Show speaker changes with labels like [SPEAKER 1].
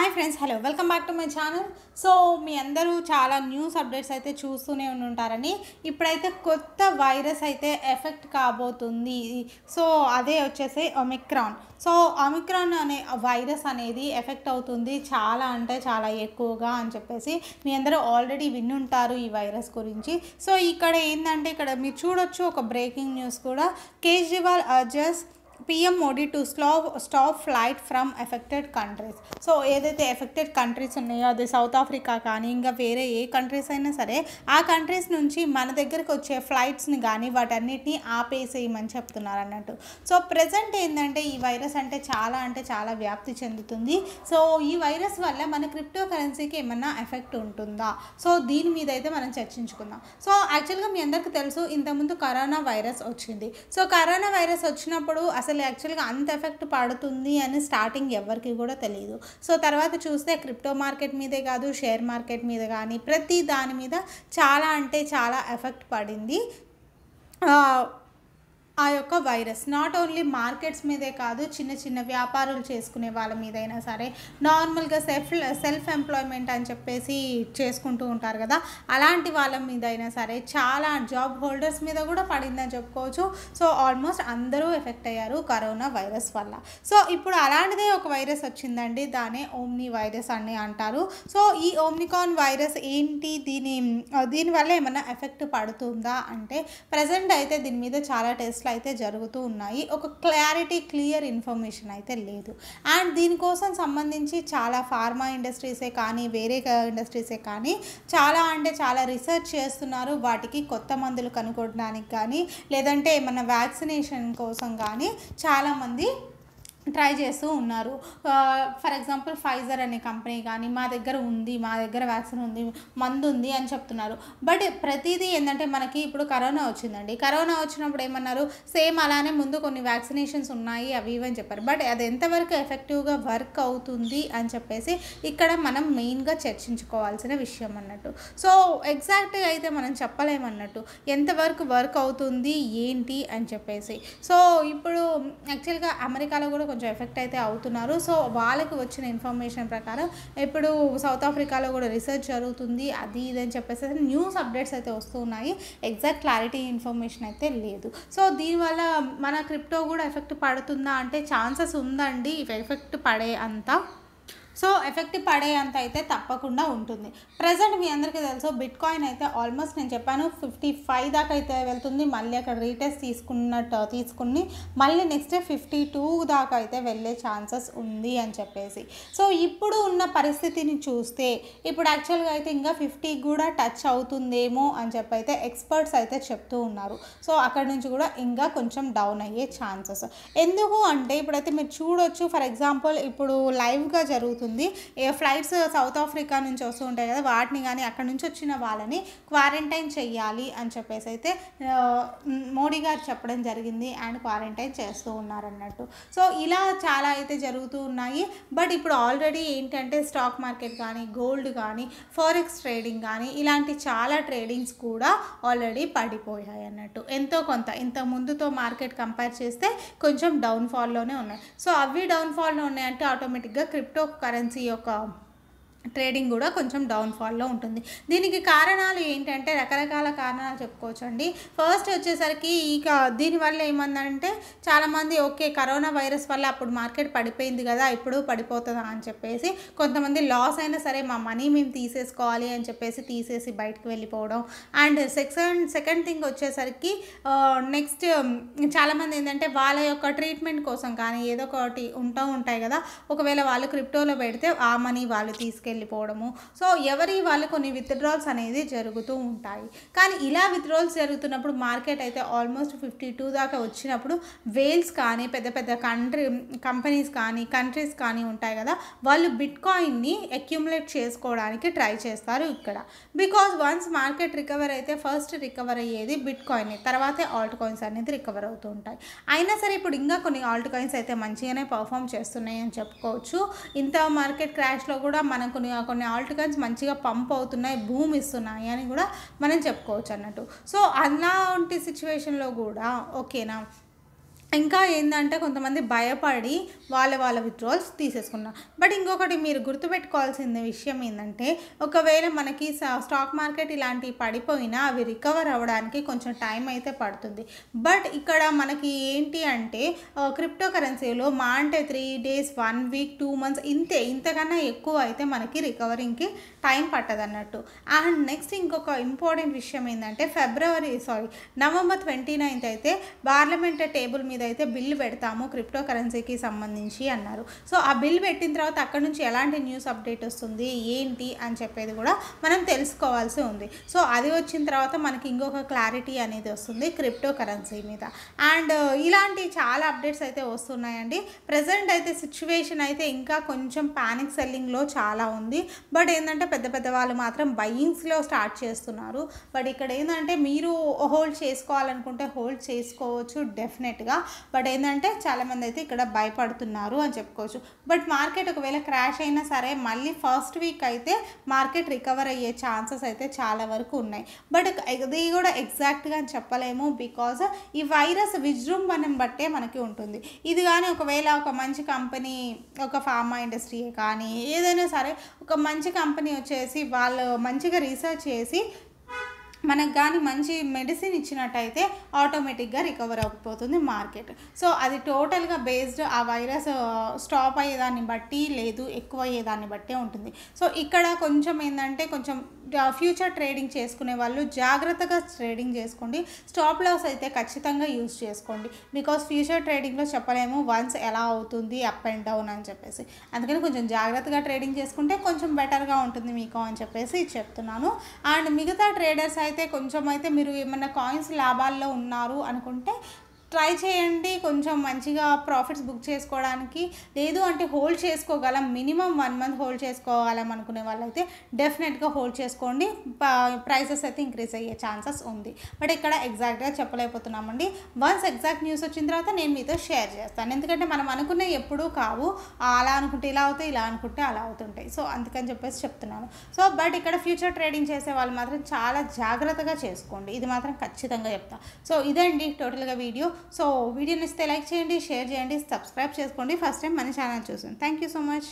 [SPEAKER 1] hi friends hello welcome back to my channel so మీ అందరూ చాలా న్యూస్ అప్డేట్స్ అయితే చూస్తూనే ఉంటారని ఇప్పుడైతే కొత్త వైరస్ అయితే ఎఫెక్ట్ కాబోతుంది సో అదే వచ్చేసి ఒమిక్రాన్ సో ఒమిక్రాన్ అనే వైరస్ అనేది ఎఫెక్ట్ అవుతుంది చాలా అంటే చాలా ఎక్కువగా అని చెప్పేసి మీ అందరూ ఆల్రెడీ విన్నుంటారు ఈ వైరస్ గురించి సో ఇక్కడ ఏంటంటే ఇక్కడ మీరు చూడొచ్చు ఒక బ్రేకింగ్ న్యూస్ కూడా Kejriwal urges PM Modi to slow stop flight from affected countries so ఏదైతే ఎఫెక్టెడ్ కంట్రీస్ ఉన్నాయో అది సౌత్ ఆఫ్రికా కానీ ఇంకా వేరే ఏ కంట్రీస్ అయినా సరే ఆ కంట్రీస్ నుంచి మన దగ్గరకు వచ్చే ఫ్లైట్స్ని కానీ వాటన్నిటిని ఆపేసేయమని చెప్తున్నారు అన్నట్టు సో ప్రజెంట్ ఏంటంటే ఈ వైరస్ అంటే చాలా అంటే చాలా వ్యాప్తి చెందుతుంది సో ఈ వైరస్ వల్ల మన క్రిప్టో కరెన్సీకి ఏమన్నా ఎఫెక్ట్ ఉంటుందా సో దీని మీద అయితే మనం చర్చించుకుందాం సో యాక్చువల్గా మీ అందరికీ తెలుసు ఇంతకుముందు కరోనా వైరస్ వచ్చింది సో కరోనా వైరస్ వచ్చినప్పుడు అసలు అసలు యాక్చువల్గా అంత ఎఫెక్ట్ పడుతుంది అని స్టార్టింగ్ ఎవరికి కూడా తెలియదు సో తర్వాత చూస్తే క్రిప్టో మార్కెట్ మీదే కాదు షేర్ మార్కెట్ మీద కానీ ప్రతి దాని మీద చాలా అంటే చాలా ఎఫెక్ట్ పడింది ఆ యొక్క వైరస్ నాట్ ఓన్లీ మార్కెట్స్ మీదే కాదు చిన్న చిన్న వ్యాపారులు చేసుకునే వాళ్ళ మీదైనా సరే నార్మల్గా సెల్ఫ్ సెల్ఫ్ ఎంప్లాయ్మెంట్ అని చెప్పేసి చేసుకుంటూ ఉంటారు కదా అలాంటి వాళ్ళ మీద అయినా సరే చాలా జాబ్ హోల్డర్స్ మీద కూడా పడిందని చెప్పుకోవచ్చు సో ఆల్మోస్ట్ అందరూ ఎఫెక్ట్ అయ్యారు కరోనా వైరస్ వల్ల సో ఇప్పుడు అలాంటిదే ఒక వైరస్ వచ్చిందండి దానే ఓమ్ని వైరస్ అని అంటారు సో ఈ ఓమ్నికాన్ వైరస్ ఏంటి దీని దీనివల్ల ఏమైనా ఎఫెక్ట్ పడుతుందా అంటే ప్రజెంట్ అయితే దీని మీద చాలా టెస్ట్ ఇట్లా అయితే జరుగుతూ ఉన్నాయి ఒక క్లారిటీ క్లియర్ ఇన్ఫర్మేషన్ అయితే లేదు అండ్ దీనికోసం సంబంధించి చాలా ఫార్మా ఇండస్ట్రీసే కానీ వేరే ఇండస్ట్రీసే కానీ చాలా అంటే చాలా రీసెర్చ్ చేస్తున్నారు వాటికి కొత్త మందులు కనుగొనడానికి కానీ లేదంటే ఏమన్నా వ్యాక్సినేషన్ కోసం కానీ చాలామంది ట్రై చేస్తూ ఉన్నారు ఫర్ ఎగ్జాంపుల్ ఫైజర్ అనే కంపెనీ కానీ మా దగ్గర ఉంది మా దగ్గర వ్యాక్సిన్ ఉంది మందు ఉంది అని చెప్తున్నారు బట్ ప్రతిదీ ఏంటంటే మనకి ఇప్పుడు కరోనా వచ్చిందండి కరోనా వచ్చినప్పుడు ఏమన్నారు సేమ్ అలానే ముందు కొన్ని వ్యాక్సినేషన్స్ ఉన్నాయి అవి ఇవి అని చెప్పారు బట్ అది ఎంతవరకు ఎఫెక్టివ్గా వర్క్ అవుతుంది అని చెప్పేసి ఇక్కడ మనం మెయిన్గా చర్చించుకోవాల్సిన విషయం అన్నట్టు సో ఎగ్జాక్ట్గా అయితే మనం చెప్పలేమన్నట్టు ఎంతవరకు వర్క్ అవుతుంది ఏంటి అని చెప్పేసి సో ఇప్పుడు యాక్చువల్గా అమెరికాలో కూడా కొంచెం ఎఫెక్ట్ అయితే అవుతున్నారు సో వాళ్ళకి వచ్చిన ఇన్ఫర్మేషన్ ప్రకారం ఇప్పుడు సౌత్ ఆఫ్రికాలో కూడా రీసెర్చ్ జరుగుతుంది అది ఇది అని చెప్పేసి న్యూస్ అప్డేట్స్ అయితే వస్తూ ఉన్నాయి ఎగ్జాక్ట్ క్లారిటీ ఇన్ఫర్మేషన్ అయితే లేదు సో దీనివల్ల మన క్రిప్టో కూడా ఎఫెక్ట్ పడుతుందా అంటే ఛాన్సెస్ ఉందండి ఎఫెక్ట్ పడే అంతా సో ఎఫెక్ట్ పడేంత అయితే తప్పకుండా ఉంటుంది ప్రజెంట్ మీ అందరికీ తెలుసు బిట్ కాయిన్ అయితే ఆల్మోస్ట్ నేను చెప్పాను ఫిఫ్టీ ఫైవ్ దాకా అయితే వెళ్తుంది మళ్ళీ అక్కడ రీటెస్ట్ తీసుకున్నట్టు తీసుకుని మళ్ళీ నెక్స్ట్ ఫిఫ్టీ టూ దాకా అయితే వెళ్ళే ఛాన్సెస్ ఉంది అని చెప్పేసి సో ఇప్పుడు ఉన్న పరిస్థితిని చూస్తే ఇప్పుడు యాక్చువల్గా అయితే ఇంకా ఫిఫ్టీ కూడా టచ్ అవుతుందేమో అని చెప్పి అయితే ఎక్స్పర్ట్స్ అయితే చెప్తూ ఉన్నారు సో అక్కడ నుంచి కూడా ఇంకా కొంచెం డౌన్ అయ్యే ఛాన్సెస్ ఎందుకు అంటే ఇప్పుడైతే మీరు చూడొచ్చు ఫర్ ఎగ్జాంపుల్ ఇప్పుడు లైవ్గా జరుగుతుంది తీసుకుంది ఫ్లైట్స్ సౌత్ ఆఫ్రికా నుంచి వస్తూ ఉంటాయి కదా వాటిని కానీ అక్కడ నుంచి వచ్చిన వాళ్ళని క్వారంటైన్ చేయాలి అని చెప్పేసి అయితే మోడీ గారు చెప్పడం జరిగింది అండ్ క్వారంటైన్ చేస్తూ ఉన్నారన్నట్టు సో ఇలా చాలా అయితే జరుగుతూ ఉన్నాయి బట్ ఇప్పుడు ఆల్రెడీ ఏంటంటే స్టాక్ మార్కెట్ కానీ గోల్డ్ కానీ ఫారెక్స్ ట్రేడింగ్ కానీ ఇలాంటి చాలా ట్రేడింగ్స్ కూడా ఆల్రెడీ పడిపోయాయి అన్నట్టు ఎంతో కొంత ఇంత ముందుతో మార్కెట్ కంపేర్ చేస్తే కొంచెం డౌన్ఫాల్లోనే ఉన్నాయి సో అవి డౌన్ఫాల్లో ఉన్నాయంటే ఆటోమేటిక్గా క్రిప్టో కరెన్సీ కరెన్సీ యొక్క ట్రేడింగ్ కూడా కొంచెం డౌన్ఫాల్లో ఉంటుంది దీనికి కారణాలు ఏంటంటే రకరకాల కారణాలు చెప్పుకోవచ్చు అండి ఫస్ట్ వచ్చేసరికి ఇక దీనివల్ల ఏమందంటే చాలామంది ఓకే కరోనా వైరస్ వల్ల అప్పుడు మార్కెట్ పడిపోయింది కదా ఇప్పుడు పడిపోతుందా అని చెప్పేసి కొంతమంది లాస్ అయినా సరే మా మనీ మేము తీసేసుకోవాలి అని చెప్పేసి తీసేసి బయటకు వెళ్ళిపోవడం అండ్ సెకండ్ సెకండ్ థింగ్ వచ్చేసరికి నెక్స్ట్ చాలామంది ఏంటంటే వాళ్ళ యొక్క ట్రీట్మెంట్ కోసం కానీ ఏదో ఒకటి ఉంటూ ఉంటాయి కదా ఒకవేళ వాళ్ళు క్రిప్టోలో పెడితే ఆ మనీ వాళ్ళు తీసుకెళ్ళి తీసుకెళ్ళిపోవడము సో ఎవరి వాళ్ళు కొన్ని విత్డ్రాల్స్ అనేది జరుగుతూ ఉంటాయి కానీ ఇలా విత్డ్రాల్స్ జరుగుతున్నప్పుడు మార్కెట్ అయితే ఆల్మోస్ట్ ఫిఫ్టీ టూ దాకా వచ్చినప్పుడు వేల్స్ కానీ పెద్ద పెద్ద కంట్రీ కంపెనీస్ కానీ కంట్రీస్ కానీ ఉంటాయి కదా వాళ్ళు బిట్కాయిన్ని అక్యుములేట్ చేసుకోవడానికి ట్రై చేస్తారు ఇక్కడ బికాజ్ వన్స్ మార్కెట్ రికవర్ అయితే ఫస్ట్ రికవర్ అయ్యేది బిట్కాయిన్ తర్వాతే ఆల్ట్ కాయిన్స్ అనేది రికవర్ అవుతూ ఉంటాయి అయినా సరే ఇప్పుడు ఇంకా కొన్ని ఆల్ట్ కాయిన్స్ అయితే మంచిగానే పర్ఫామ్ చేస్తున్నాయి అని చెప్పుకోవచ్చు ఇంత మార్కెట్ క్రాష్లో కూడా మనకు కొన్ని కొన్ని ఆల్టికల్స్ మంచిగా పంప్ అవుతున్నాయి భూమి ఇస్తున్నాయి అని కూడా మనం చెప్పుకోవచ్చు అన్నట్టు సో అలాంటి సిచ్యువేషన్లో కూడా ఓకేనా ఇంకా ఏంటంటే కొంతమంది భయపడి వాళ్ళ వాళ్ళ విత్డ్రాల్స్ తీసేసుకున్నారు బట్ ఇంకొకటి మీరు గుర్తుపెట్టుకోవాల్సిన విషయం ఏంటంటే ఒకవేళ మనకి స్టాక్ మార్కెట్ ఇలాంటివి పడిపోయినా అవి రికవర్ అవ్వడానికి కొంచెం టైం అయితే పడుతుంది బట్ ఇక్కడ మనకి ఏంటి అంటే క్రిప్టో కరెన్సీలో మా అంటే three days one week two months ఇంతే ఇంతకన్నా ఎక్కువ అయితే మనకి రికవరింగ్కి టైం పట్టదన్నట్టు అండ్ నెక్స్ట్ ఇంకొక ఇంపార్టెంట్ విషయం ఏంటంటే February sorry November twenty ninth అయితే పార్లమెంట్ టేబుల్ మీద మీద అయితే బిల్ పెడతాము క్రిప్టో కరెన్సీకి సంబంధించి అన్నారు సో ఆ బిల్ పెట్టిన తర్వాత అక్కడ నుంచి ఎలాంటి న్యూస్ అప్డేట్ వస్తుంది ఏంటి అని చెప్పేది కూడా మనం తెలుసుకోవాల్సి ఉంది సో అది వచ్చిన తర్వాత మనకి ఇంకొక క్లారిటీ అనేది వస్తుంది క్రిప్టో కరెన్సీ మీద అండ్ ఇలాంటి చాలా అప్డేట్స్ అయితే వస్తున్నాయండి ప్రజెంట్ అయితే సిచ్యువేషన్ అయితే ఇంకా కొంచెం ప్యానిక్ సెల్లింగ్లో చాలా ఉంది బట్ ఏంటంటే పెద్ద పెద్ద వాళ్ళు మాత్రం బయ్యింగ్స్లో స్టార్ట్ చేస్తున్నారు బట్ ఇక్కడ ఏంటంటే మీరు హోల్డ్ చేసుకోవాలనుకుంటే హోల్డ్ చేసుకోవచ్చు డెఫినెట్గా బట్ ఏంటంటే చాలామంది అయితే ఇక్కడ భయపడుతున్నారు అని చెప్పుకోవచ్చు బట్ మార్కెట్ ఒకవేళ క్రాష్ అయినా సరే మళ్ళీ ఫస్ట్ వీక్ అయితే మార్కెట్ రికవర్ అయ్యే ఛాన్సెస్ అయితే చాలా వరకు ఉన్నాయి బట్ ఇది కూడా ఎగ్జాక్ట్గా అని చెప్పలేము బికాజ్ ఈ వైరస్ విజృంభణం బట్టే మనకి ఉంటుంది ఇది కానీ ఒకవేళ ఒక మంచి కంపెనీ ఒక ఫార్మా ఇండస్ట్రీ కానీ ఏదైనా సరే ఒక మంచి కంపెనీ వచ్చేసి వాళ్ళు మంచిగా రీసెర్చ్ చేసి మనకు కానీ మంచి మెడిసిన్ ఇచ్చినట్టయితే ఆటోమేటిక్గా రికవర్ అయిపోతుంది మార్కెట్ సో అది టోటల్గా బేస్డ్ ఆ వైరస్ స్టాప్ అయ్యేదాన్ని బట్టి లేదు ఎక్కువ అయ్యేదాన్ని బట్టే ఉంటుంది సో ఇక్కడ కొంచెం ఏంటంటే కొంచెం ఫ్యూచర్ ట్రేడింగ్ చేసుకునే వాళ్ళు జాగ్రత్తగా ట్రేడింగ్ చేసుకోండి స్టాప్ లాస్ అయితే ఖచ్చితంగా యూజ్ చేసుకోండి బికాస్ ఫ్యూచర్ ట్రేడింగ్లో చెప్పలేము వన్స్ ఎలా అవుతుంది అప్ అండ్ డౌన్ అని చెప్పేసి అందుకని కొంచెం జాగ్రత్తగా ట్రేడింగ్ చేసుకుంటే కొంచెం బెటర్గా ఉంటుంది మీకు అని చెప్పేసి చెప్తున్నాను అండ్ మిగతా ట్రేడర్స్ అయితే కొంచెం అయితే మీరు ఏమైనా కాయిన్స్ లాభాల్లో ఉన్నారు అనుకుంటే ట్రై చేయండి కొంచెం మంచిగా ప్రాఫిట్స్ బుక్ చేసుకోవడానికి లేదు అంటే హోల్డ్ చేసుకోగలం మినిమం వన్ మంత్ హోల్డ్ చేసుకోవాలని అనుకునే వాళ్ళైతే డెఫినెట్గా హోల్డ్ చేసుకోండి ప్రైసెస్ అయితే ఇంక్రీజ్ అయ్యే ఛాన్సెస్ ఉంది బట్ ఇక్కడ ఎగ్జాక్ట్గా చెప్పలేకపోతున్నామండి వన్స్ ఎగ్జాక్ట్ న్యూస్ వచ్చిన తర్వాత నేను మీతో షేర్ చేస్తాను ఎందుకంటే మనం అనుకునే ఎప్పుడూ కావు అలా అనుకుంటే ఇలా అవుతాయి ఇలా అనుకుంటే అలా అవుతుంటాయి సో అందుకని చెప్పేసి చెప్తున్నాను సో బట్ ఇక్కడ ఫ్యూచర్ ట్రేడింగ్ చేసే వాళ్ళు మాత్రం చాలా జాగ్రత్తగా చేసుకోండి ఇది మాత్రం ఖచ్చితంగా చెప్తాను సో ఇదండి టోటల్గా వీడియో సో వీడియోని ఇస్తే లైక్ చేయండి షేర్ చేయండి సబ్స్క్రైబ్ చేసుకోండి ఫస్ట్ టైం మన ఛానల్ చూసాను థ్యాంక్ యూ సో మచ్